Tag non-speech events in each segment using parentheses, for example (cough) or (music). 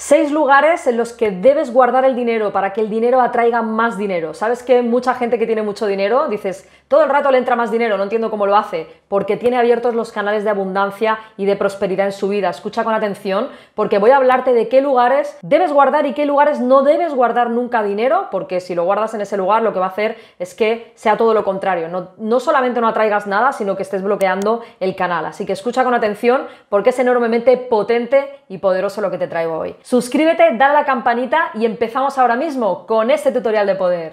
Seis lugares en los que debes guardar el dinero para que el dinero atraiga más dinero. Sabes que mucha gente que tiene mucho dinero dices, todo el rato le entra más dinero, no entiendo cómo lo hace porque tiene abiertos los canales de abundancia y de prosperidad en su vida. Escucha con atención porque voy a hablarte de qué lugares debes guardar y qué lugares no debes guardar nunca dinero, porque si lo guardas en ese lugar lo que va a hacer es que sea todo lo contrario. No, solamente no atraigas nada, sino que estés bloqueando el canal. Así que escucha con atención porque es enormemente potente y poderoso lo que te traigo hoy. Suscríbete, dale a la campanita y empezamos ahora mismo con este tutorial de poder.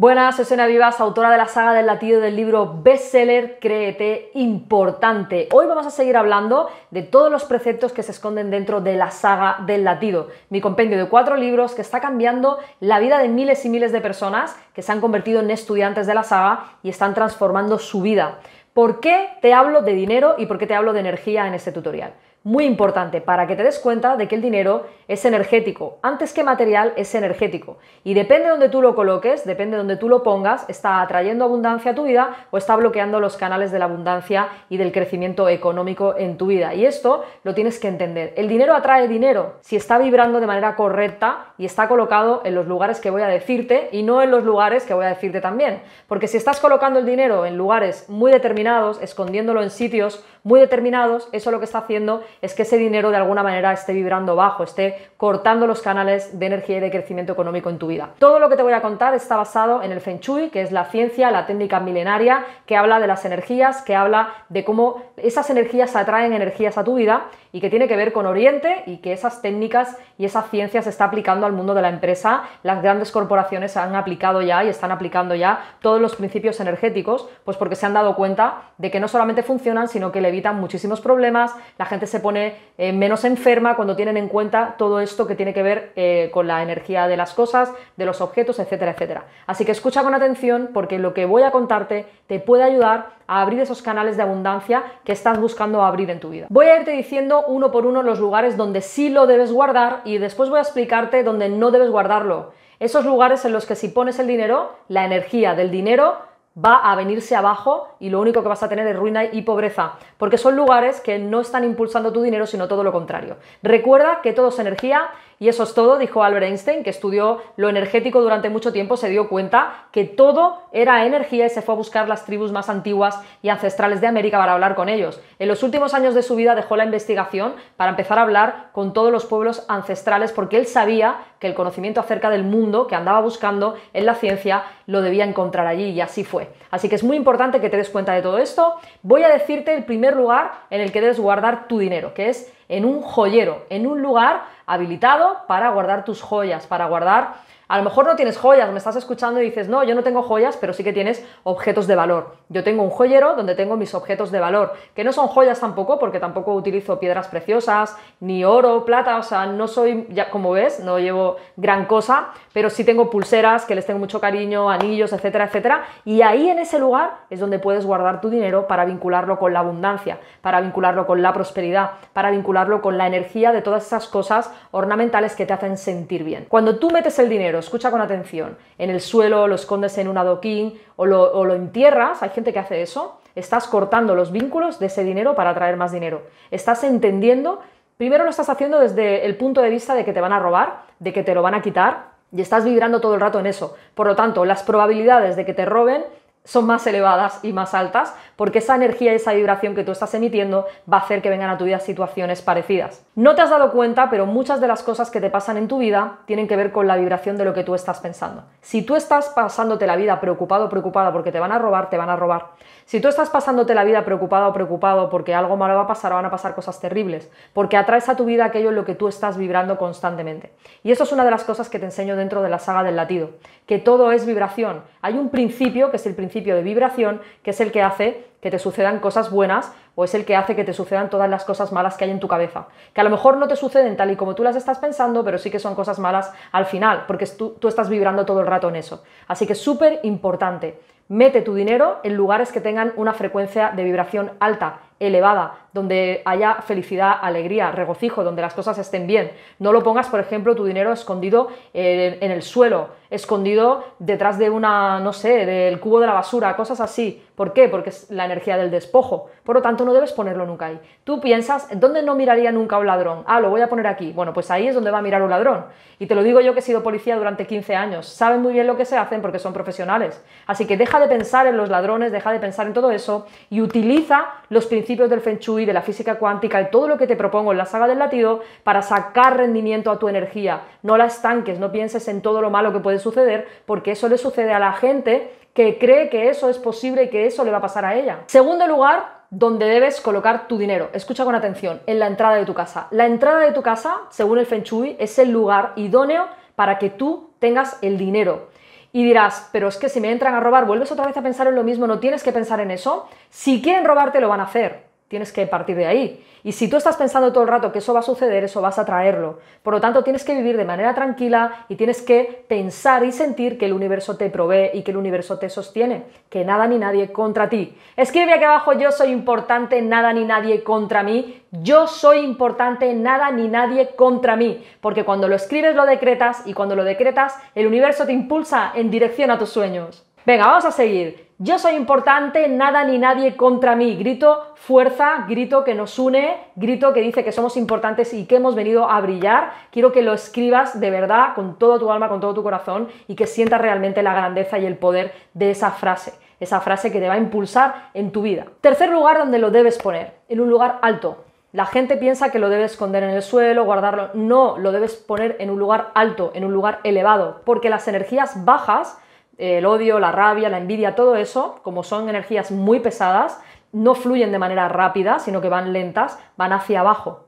Buenas, soy Vivas, autora de la saga del latido del libro bestseller Créete Importante. Hoy vamos a seguir hablando de todos los preceptos que se esconden dentro de la saga del latido, mi compendio de cuatro libros que está cambiando la vida de miles y miles de personas que se han convertido en estudiantes de la saga y están transformando su vida. ¿Por qué te hablo de dinero y por qué te hablo de energía en este tutorial? muy importante para que te des cuenta de que el dinero es energético. Antes que material, es energético. Y depende de donde tú lo coloques, depende de donde tú lo pongas, está atrayendo abundancia a tu vida o está bloqueando los canales de la abundancia y del crecimiento económico en tu vida. Y esto lo tienes que entender. El dinero atrae dinero si está vibrando de manera correcta y está colocado en los lugares que voy a decirte y no en los lugares que voy a decirte también. Porque si estás colocando el dinero en lugares muy determinados, escondiéndolo en sitios muy determinados, eso lo que está haciendo es que ese dinero de alguna manera esté vibrando bajo, esté cortando los canales de energía y de crecimiento económico en tu vida. Todo lo que te voy a contar está basado en el Feng Shui, que es la ciencia, la técnica milenaria, que habla de las energías, que habla de cómo esas energías atraen energías a tu vida y que tiene que ver con Oriente y que esas técnicas y esa ciencia se está aplicando al mundo de la empresa. Las grandes corporaciones han aplicado ya y están aplicando ya todos los principios energéticos, pues porque se han dado cuenta de que no solamente funcionan, sino que le evitan muchísimos problemas, la gente se pone eh, menos enferma cuando tienen en cuenta todo esto que tiene que ver eh, con la energía de las cosas, de los objetos, etcétera, etcétera. Así que escucha con atención porque lo que voy a contarte te puede ayudar a abrir esos canales de abundancia que estás buscando abrir en tu vida. Voy a irte diciendo uno por uno los lugares donde sí lo debes guardar y después voy a explicarte donde no debes guardarlo. Esos lugares en los que si pones el dinero, la energía del dinero va a venirse abajo y lo único que vas a tener es ruina y pobreza, porque son lugares que no están impulsando tu dinero, sino todo lo contrario. Recuerda que todo es energía y eso es todo, dijo Albert Einstein, que estudió lo energético durante mucho tiempo, se dio cuenta que todo era energía y se fue a buscar las tribus más antiguas y ancestrales de América para hablar con ellos. En los últimos años de su vida dejó la investigación para empezar a hablar con todos los pueblos ancestrales, porque él sabía que el conocimiento acerca del mundo que andaba buscando en la ciencia lo debía encontrar allí y así fue. Así que es muy importante que te des cuenta de todo esto. Voy a decirte el primer lugar en el que debes guardar tu dinero, que es en un joyero, en un lugar habilitado para guardar tus joyas, para guardar... A lo mejor no tienes joyas, me estás escuchando y dices, no, yo no tengo joyas, pero sí que tienes objetos de valor. Yo tengo un joyero donde tengo mis objetos de valor, que no son joyas tampoco, porque tampoco utilizo piedras preciosas, ni oro, plata, o sea, no soy, ya como ves, no llevo gran cosa, pero sí tengo pulseras que les tengo mucho cariño, anillos, etcétera, etcétera. Y ahí en ese lugar es donde puedes guardar tu dinero para vincularlo con la abundancia, para vincularlo con la prosperidad, para vincularlo con la energía de todas esas cosas ornamentales que te hacen sentir bien. Cuando tú metes el dinero, escucha con atención, en el suelo, lo escondes en un adoquín o lo, lo entierras, hay gente que hace eso, estás cortando los vínculos de ese dinero para atraer más dinero. Estás entendiendo, primero lo estás haciendo desde el punto de vista de que te van a robar, de que te lo van a quitar. Y estás vibrando todo el rato en eso. Por lo tanto, las probabilidades de que te roben son más elevadas y más altas porque esa energía y esa vibración que tú estás emitiendo va a hacer que vengan a tu vida situaciones parecidas. No te has dado cuenta, pero muchas de las cosas que te pasan en tu vida tienen que ver con la vibración de lo que tú estás pensando. Si tú estás pasándote la vida preocupado o preocupada porque te van a robar, te van a robar. Si tú estás pasándote la vida preocupado o preocupado porque algo malo va a pasar van a pasar cosas terribles, porque atraes a tu vida aquello en lo que tú estás vibrando constantemente. Y eso es una de las cosas que te enseño dentro de la saga del latido, que todo es vibración. Hay un principio, que es el principio de vibración, que es el que hace que te sucedan cosas buenas o es el que hace que te sucedan todas las cosas malas que hay en tu cabeza. Que a lo mejor no te suceden tal y como tú las estás pensando, pero sí que son cosas malas al final, porque tú, estás vibrando todo el rato en eso. Así que súper importante, mete tu dinero en lugares que tengan una frecuencia de vibración alta elevada, donde haya felicidad, alegría, regocijo, donde las cosas estén bien. No lo pongas, por ejemplo, tu dinero escondido en el suelo, escondido detrás de una, no sé, del cubo de la basura, cosas así. ¿Por qué? Porque es la energía del despojo. Por lo tanto, no debes ponerlo nunca ahí. Tú piensas, ¿dónde no miraría nunca un ladrón? Ah, lo voy a poner aquí. Bueno, pues ahí es donde va a mirar un ladrón. Y te lo digo yo que he sido policía durante 15 años. Saben muy bien lo que se hacen porque son profesionales. Así que deja de pensar en los ladrones, deja de pensar en todo eso y utiliza los principios del Feng Shui, de la física cuántica, y todo lo que te propongo en la saga del latido para sacar rendimiento a tu energía. No la estanques, no pienses en todo lo malo que puede suceder porque eso le sucede a la gente que cree que eso es posible y que eso le va a pasar a ella. Segundo lugar, donde debes colocar tu dinero. Escucha con atención, en la entrada de tu casa. La entrada de tu casa, según el Feng Shui, es el lugar idóneo para que tú tengas el dinero. Y dirás, pero es que si me entran a robar, vuelves otra vez a pensar en lo mismo, no tienes que pensar en eso. Si quieren robarte, lo van a hacer. Tienes que partir de ahí. Y si tú estás pensando todo el rato que eso va a suceder, eso vas a traerlo. Por lo tanto, tienes que vivir de manera tranquila y tienes que pensar y sentir que el universo te provee y que el universo te sostiene, que nada ni nadie contra ti. Escribe aquí abajo, yo soy importante, nada ni nadie contra mí. Yo soy importante, nada ni nadie contra mí. Porque cuando lo escribes lo decretas y cuando lo decretas, el universo te impulsa en dirección a tus sueños. Venga, vamos a seguir. Yo soy importante, nada ni nadie contra mí. Grito fuerza, grito que nos une, grito que dice que somos importantes y que hemos venido a brillar. Quiero que lo escribas de verdad, con todo tu alma, con todo tu corazón y que sientas realmente la grandeza y el poder de esa frase esa frase que te va a impulsar en tu vida. Tercer lugar donde lo debes poner, en un lugar alto. La gente piensa que lo debes esconder en el suelo, guardarlo. No, lo debes poner en un lugar alto, en un lugar elevado, porque las energías bajas el odio, la rabia, la envidia, todo eso, como son energías muy pesadas, no fluyen de manera rápida, sino que van lentas, van hacia abajo.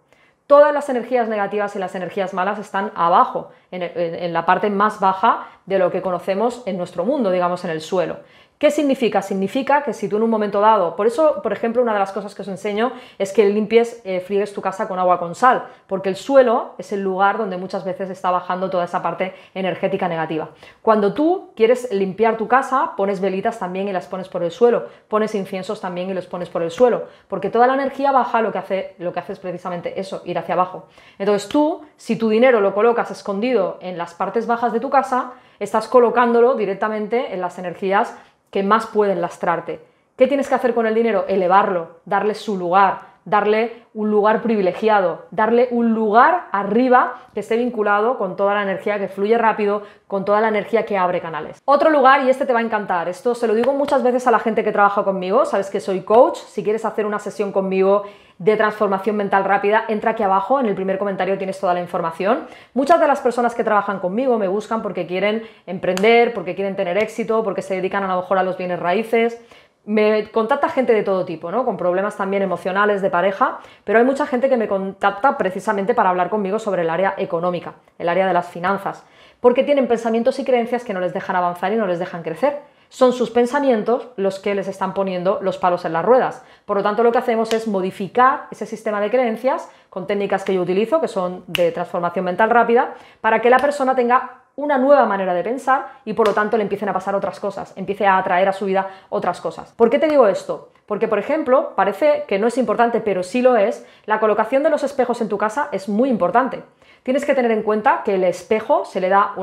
Todas las energías negativas y las energías malas están abajo, en, la parte más baja de lo que conocemos en nuestro mundo, digamos en el suelo. ¿Qué significa? Significa que si tú en un momento dado, por eso, por ejemplo, una de las cosas que os enseño es que limpies, eh, friegues tu casa con agua con sal, porque el suelo es el lugar donde muchas veces está bajando toda esa parte energética negativa. Cuando tú quieres limpiar tu casa, pones velitas también y las pones por el suelo, pones inciensos también y los pones por el suelo, porque toda la energía baja lo que hace, lo que hace es precisamente eso, ir hacia abajo. Entonces tú, si tu dinero lo colocas escondido en las partes bajas de tu casa, estás colocándolo directamente en las energías que más pueden lastrarte. ¿Qué tienes que hacer con el dinero? Elevarlo, darle su lugar, darle un lugar privilegiado, darle un lugar arriba que esté vinculado con toda la energía que fluye rápido, con toda la energía que abre canales. Otro lugar, y este te va a encantar, esto se lo digo muchas veces a la gente que trabaja conmigo, sabes que soy coach, si quieres hacer una sesión conmigo de transformación mental rápida, entra aquí abajo, en el primer comentario tienes toda la información. Muchas de las personas que trabajan conmigo me buscan porque quieren emprender, porque quieren tener éxito, porque se dedican a lo mejor a los bienes raíces, me contacta gente de todo tipo, Con problemas también emocionales de pareja, pero hay mucha gente que me contacta precisamente para hablar conmigo sobre el área económica, el área de las finanzas, porque tienen pensamientos y creencias que no les dejan avanzar y no les dejan crecer. Son sus pensamientos los que les están poniendo los palos en las ruedas. Por lo tanto, lo que hacemos es modificar ese sistema de creencias con técnicas que yo utilizo, que son de transformación mental rápida, para que la persona tenga una nueva manera de pensar y por lo tanto le empiecen a pasar otras cosas, empiece a atraer a su vida otras cosas. ¿Por qué te digo esto? Porque, por ejemplo, parece que no es importante, pero sí lo es, la colocación de los espejos en tu casa es muy importante. Tienes que tener en cuenta que el espejo se le da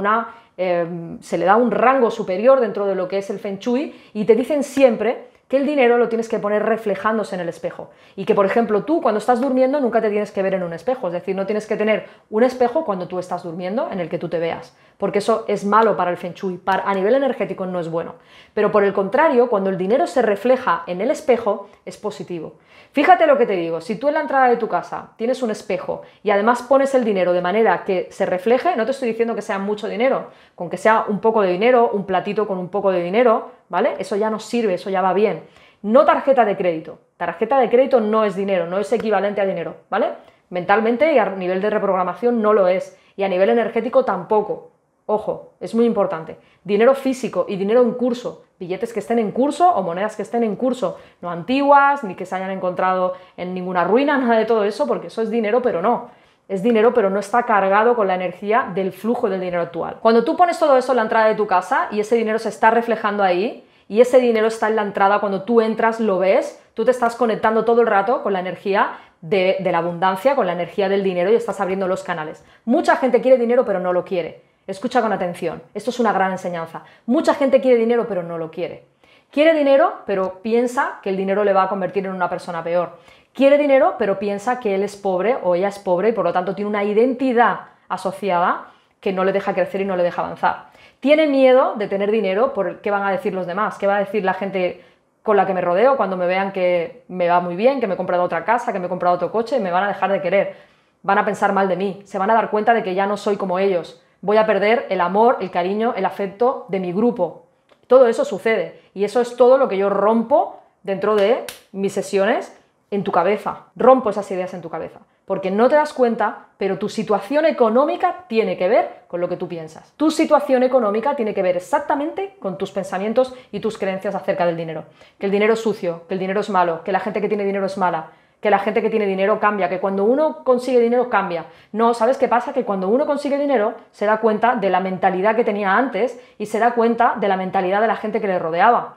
em, se le da un rango superior dentro de lo que es el Feng Shui y te dicen siempre que el dinero lo tienes que poner reflejándose en el espejo. Y que, por ejemplo, tú cuando estás durmiendo nunca te tienes que ver en un espejo. Es decir, no tienes que tener un espejo cuando tú estás durmiendo en el que tú te veas. Porque eso es malo para el feng shui. Para, a nivel energético no es bueno. Pero por el contrario, cuando el dinero se refleja en el espejo, es positivo. Fíjate lo que te digo. Si tú en la entrada de tu casa tienes un espejo y además pones el dinero de manera que se refleje, no te estoy diciendo que sea mucho dinero. Con que sea un poco de dinero, un platito con un poco de dinero, ¿vale? Eso ya nos sirve, eso ya va bien. No tarjeta de crédito. Tarjeta de crédito no es dinero, no es equivalente a dinero, ¿vale? Mentalmente y a nivel de reprogramación no lo es. Y a nivel energético tampoco. Ojo, es muy importante. Dinero físico y dinero en curso. Billetes que estén en curso o monedas que estén en curso. No antiguas, ni que se hayan encontrado en ninguna ruina, (laughs) nada de todo eso, porque eso es dinero, pero no es dinero, pero no está cargado con la energía del flujo del dinero actual. Cuando tú pones todo eso en la entrada de tu casa y ese dinero se está reflejando ahí, y ese dinero está en la entrada, cuando tú entras lo ves, tú te estás conectando todo el rato con la energía de, de la abundancia, con la energía del dinero y estás abriendo los canales. Mucha gente quiere dinero pero no lo quiere. Escucha con atención, esto es una gran enseñanza. Mucha gente quiere dinero pero no lo quiere. Quiere dinero, pero piensa que el dinero le va a convertir en una persona peor. Quiere dinero, pero piensa que él es pobre o ella es pobre y por lo tanto tiene una identidad asociada que no le deja crecer y no le deja avanzar. Tiene miedo de tener dinero por qué van a decir los demás, qué va a decir la gente con la que me rodeo cuando me vean que me va muy bien, que me he comprado otra casa, que me he comprado otro coche, y me van a dejar de querer, van a pensar mal de mí, se van a dar cuenta de que ya no soy como ellos, voy a perder el amor, el cariño, el afecto de mi grupo. Todo eso sucede y eso es todo lo que yo rompo dentro de mis sesiones en tu cabeza, rompo esas ideas en tu cabeza, porque no te das cuenta, pero tu situación económica tiene que ver con lo que tú piensas. Tu situación económica tiene que ver exactamente con tus pensamientos y tus creencias acerca del dinero. Que el dinero es sucio, que el dinero es malo, que la gente que tiene dinero es mala, que la gente que tiene dinero cambia, que cuando uno consigue dinero cambia. No, ¿sabes qué pasa? Que cuando uno consigue dinero se da cuenta de la mentalidad que tenía antes y se da cuenta de la mentalidad de la gente que le rodeaba.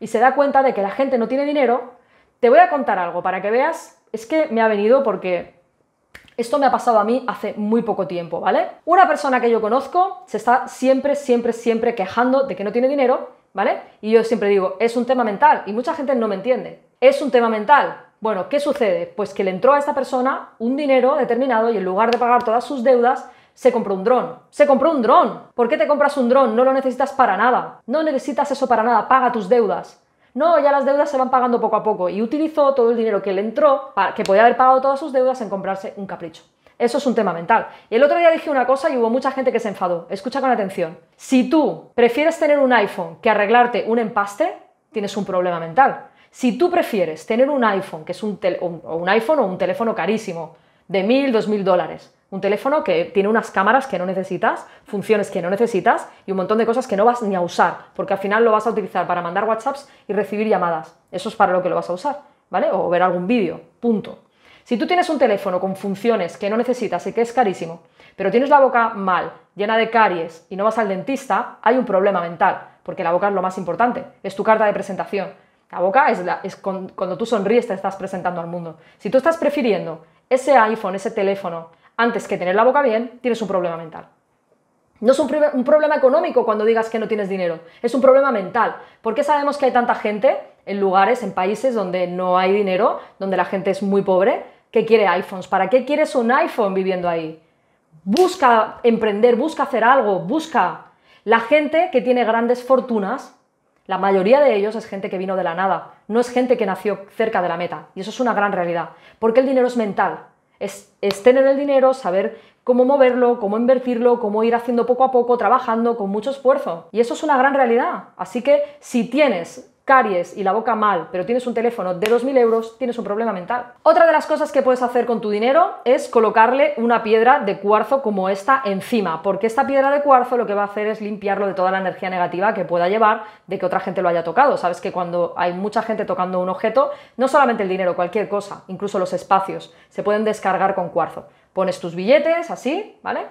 Y se da cuenta de que la gente no tiene dinero te voy a contar algo para que veas, es que me ha venido porque esto me ha pasado a mí hace muy poco tiempo, ¿vale? Una persona que yo conozco se está siempre, siempre, siempre quejando de que no tiene dinero, ¿vale? Y yo siempre digo, es un tema mental y mucha gente no me entiende. Es un tema mental. Bueno, ¿qué sucede? Pues que le entró a esta persona un dinero determinado y en lugar de pagar todas sus deudas, se compró un dron. Se compró un dron. ¿Por qué te compras un dron? No lo necesitas para nada. No necesitas eso para nada. Paga tus deudas no, ya las deudas se van pagando poco a poco y utilizó todo el dinero que le entró, para, que podía haber pagado todas sus deudas en comprarse un capricho. Eso es un tema mental. Y el otro día dije una cosa y hubo mucha gente que se enfadó. Escucha con atención. Si tú prefieres tener un iPhone que arreglarte un empaste, tienes un problema mental. Si tú prefieres tener un iPhone, que es un, o un iPhone o un teléfono carísimo, de mil, dos mil dólares, un teléfono que tiene unas cámaras que no necesitas, funciones que no necesitas y un montón de cosas que no vas ni a usar, porque al final lo vas a utilizar para mandar WhatsApps y recibir llamadas. Eso es para lo que lo vas a usar, ¿vale? O ver algún vídeo, punto. Si tú tienes un teléfono con funciones que no necesitas y que es carísimo, pero tienes la boca mal, llena de caries y no vas al dentista, hay un problema mental, porque la boca es lo más importante, es tu carta de presentación. La boca es, la, es cuando tú sonríes te estás presentando al mundo. Si tú estás prefiriendo ese iPhone, ese teléfono, antes que tener la boca bien, tienes un problema mental. No es un, problema económico cuando digas que no tienes dinero, es un problema mental. ¿Por qué sabemos que hay tanta gente en lugares, en países donde no hay dinero, donde la gente es muy pobre, que quiere iPhones? ¿Para qué quieres un iPhone viviendo ahí? Busca emprender, busca hacer algo, busca. La gente que tiene grandes fortunas, la mayoría de ellos es gente que vino de la nada, no es gente que nació cerca de la meta. Y eso es una gran realidad, porque el dinero es mental es, tener el dinero, saber cómo moverlo, cómo invertirlo, cómo ir haciendo poco a poco, trabajando con mucho esfuerzo. Y eso es una gran realidad. Así que si tienes caries y la boca mal, pero tienes un teléfono de 2.000 euros, tienes un problema mental. Otra de las cosas que puedes hacer con tu dinero es colocarle una piedra de cuarzo como esta encima, porque esta piedra de cuarzo lo que va a hacer es limpiarlo de toda la energía negativa que pueda llevar de que otra gente lo haya tocado. Sabes que cuando hay mucha gente tocando un objeto, no solamente el dinero, cualquier cosa, incluso los espacios, se pueden descargar con cuarzo. Pones tus billetes así, ¿vale?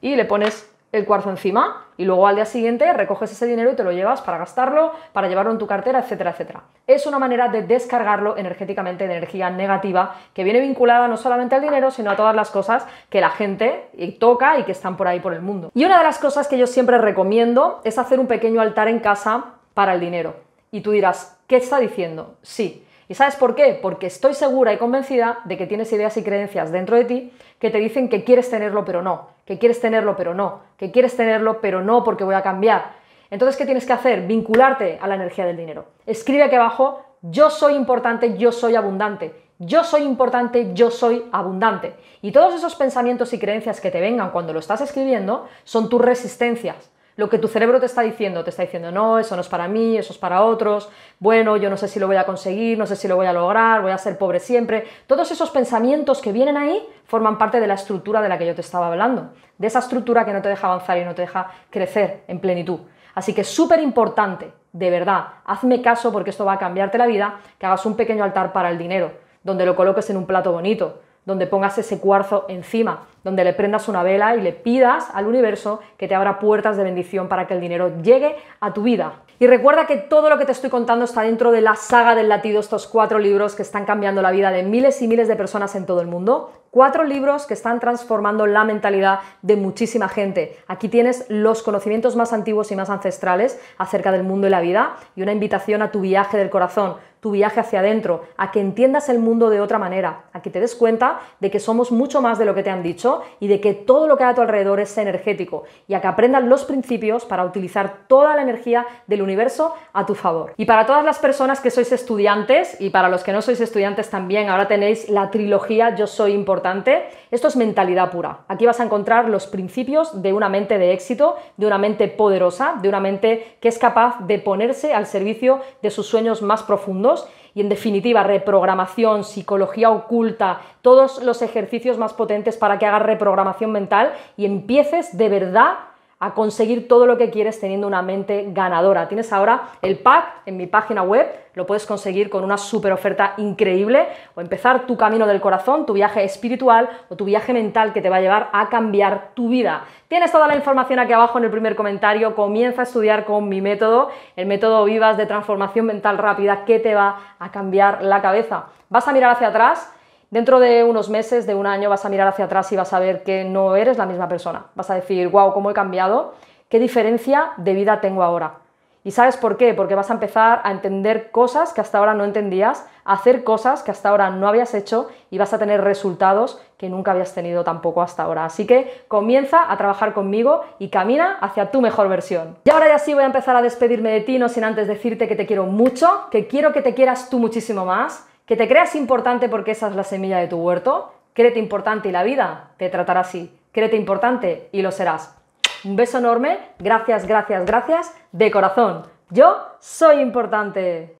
Y le pones el cuarzo encima y luego al día siguiente recoges ese dinero y te lo llevas para gastarlo, para llevarlo en tu cartera, etcétera, etcétera. Es una manera de descargarlo energéticamente de energía negativa que viene vinculada no solamente al dinero, sino a todas las cosas que la gente toca y que están por ahí por el mundo. Y una de las cosas que yo siempre recomiendo es hacer un pequeño altar en casa para el dinero. Y tú dirás, ¿qué está diciendo? Sí, ¿Y sabes por qué? Porque estoy segura y convencida de que tienes ideas y creencias dentro de ti que te dicen que quieres tenerlo pero no, que quieres tenerlo pero no, que quieres tenerlo pero no porque voy a cambiar. Entonces, ¿qué tienes que hacer? Vincularte a la energía del dinero. Escribe aquí abajo, yo soy importante, yo soy abundante. Yo soy importante, yo soy abundante. Y todos esos pensamientos y creencias que te vengan cuando lo estás escribiendo son tus resistencias lo que tu cerebro te está diciendo, te está diciendo, no, eso no es para mí, eso es para otros, bueno, yo no sé si lo voy a conseguir, no sé si lo voy a lograr, voy a ser pobre siempre, todos esos pensamientos que vienen ahí forman parte de la estructura de la que yo te estaba hablando, de esa estructura que no te deja avanzar y no te deja crecer en plenitud. Así que es súper importante, de verdad, hazme caso porque esto va a cambiarte la vida, que hagas un pequeño altar para el dinero, donde lo coloques en un plato bonito, donde pongas ese cuarzo encima, donde le prendas una vela y le pidas al universo que te abra puertas de bendición para que el dinero llegue a tu vida. Y recuerda que todo lo que te estoy contando está dentro de la saga del latido, estos cuatro libros que están cambiando la vida de miles y miles de personas en todo el mundo. Cuatro libros que están transformando la mentalidad de muchísima gente. Aquí tienes los conocimientos más antiguos y más ancestrales acerca del mundo y la vida y una invitación a tu viaje del corazón, tu viaje hacia adentro, a que entiendas el mundo de otra manera, a que te des cuenta de que somos mucho más de lo que te han dicho y de que todo lo que hay a tu alrededor es energético y a que aprendas los principios para utilizar toda la energía del universo a tu favor. Y para todas las personas que sois estudiantes y para los que no sois estudiantes también, ahora tenéis la trilogía Yo soy importante. Esto es mentalidad pura. Aquí vas a encontrar los principios de una mente de éxito, de una mente poderosa, de una mente que es capaz de ponerse al servicio de sus sueños más profundos y en definitiva reprogramación, psicología oculta, todos los ejercicios más potentes para que hagas reprogramación mental y empieces de verdad a conseguir todo lo que quieres teniendo una mente ganadora. Tienes ahora el pack en mi página web, lo puedes conseguir con una super oferta increíble o empezar tu camino del corazón, tu viaje espiritual o tu viaje mental que te va a llevar a cambiar tu vida. Tienes toda la información aquí abajo en el primer comentario, comienza a estudiar con mi método, el método Vivas de transformación mental rápida que te va a cambiar la cabeza. Vas a mirar hacia atrás Dentro de unos meses, de un año, vas a mirar hacia atrás y vas a ver que no eres la misma persona. Vas a decir, wow, ¿cómo he cambiado? ¿Qué diferencia de vida tengo ahora? ¿Y sabes por qué? Porque vas a empezar a entender cosas que hasta ahora no entendías, a hacer cosas que hasta ahora no habías hecho y vas a tener resultados que nunca habías tenido tampoco hasta ahora. Así que comienza a trabajar conmigo y camina hacia tu mejor versión. Y ahora ya sí voy a empezar a despedirme de ti, no sin antes decirte que te quiero mucho, que quiero que te quieras tú muchísimo más que te creas importante porque esa es la semilla de tu huerto. Créete importante y la vida te tratará así. Créete importante y lo serás. Un beso enorme. Gracias, gracias, gracias. De corazón. Yo soy importante.